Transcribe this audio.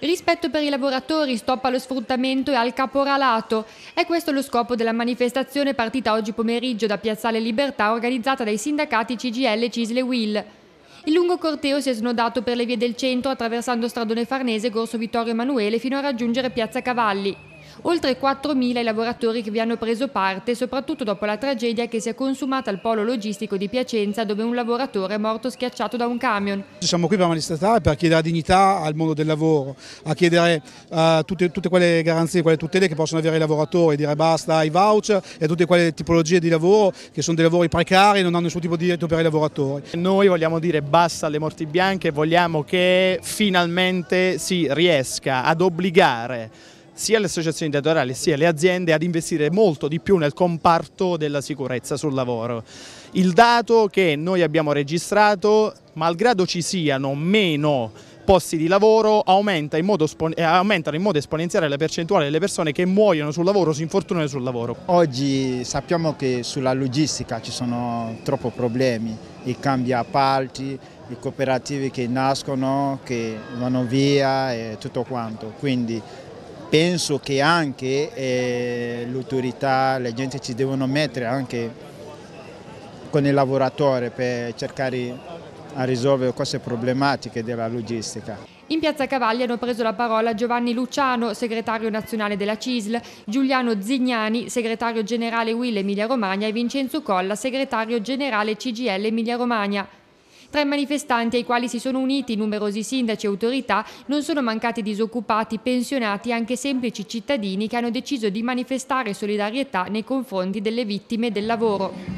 Rispetto per i lavoratori, stop allo sfruttamento e al caporalato. È questo lo scopo della manifestazione partita oggi pomeriggio da Piazzale Libertà organizzata dai sindacati CGL Cisle Will. Il lungo corteo si è snodato per le vie del centro attraversando Stradone Farnese, Corso Vittorio Emanuele fino a raggiungere Piazza Cavalli oltre 4.000 i lavoratori che vi hanno preso parte, soprattutto dopo la tragedia che si è consumata al polo logistico di Piacenza, dove un lavoratore è morto schiacciato da un camion. Ci Siamo qui per manifestare, per chiedere dignità al mondo del lavoro, a chiedere uh, tutte, tutte, quelle garanzie, quelle tutele che possono avere i lavoratori, dire basta ai voucher e a tutte quelle tipologie di lavoro che sono dei lavori precari e non hanno nessun tipo di diritto per i lavoratori. Noi vogliamo dire basta alle morti bianche, vogliamo che finalmente si riesca ad obbligare sia le associazioni datoriali sia le aziende ad investire molto di più nel comparto della sicurezza sul lavoro. Il dato che noi abbiamo registrato, malgrado ci siano meno posti di lavoro aumenta in modo, eh, aumentano in modo esponenziale la percentuale delle persone che muoiono sul lavoro o si infortunano sul lavoro. Oggi sappiamo che sulla logistica ci sono troppi problemi, i cambi appalti, i cooperativi che nascono, che vanno via e tutto quanto. Quindi penso che anche eh, l'autorità, la gente ci devono mettere anche con il lavoratore per cercare a risolvere queste problematiche della logistica. In Piazza Cavalli hanno preso la parola Giovanni Luciano, segretario nazionale della CISL, Giuliano Zignani, segretario generale Will Emilia Romagna e Vincenzo Colla, segretario generale CGL Emilia Romagna. Tra i manifestanti ai quali si sono uniti numerosi sindaci e autorità non sono mancati disoccupati, pensionati e anche semplici cittadini che hanno deciso di manifestare solidarietà nei confronti delle vittime del lavoro.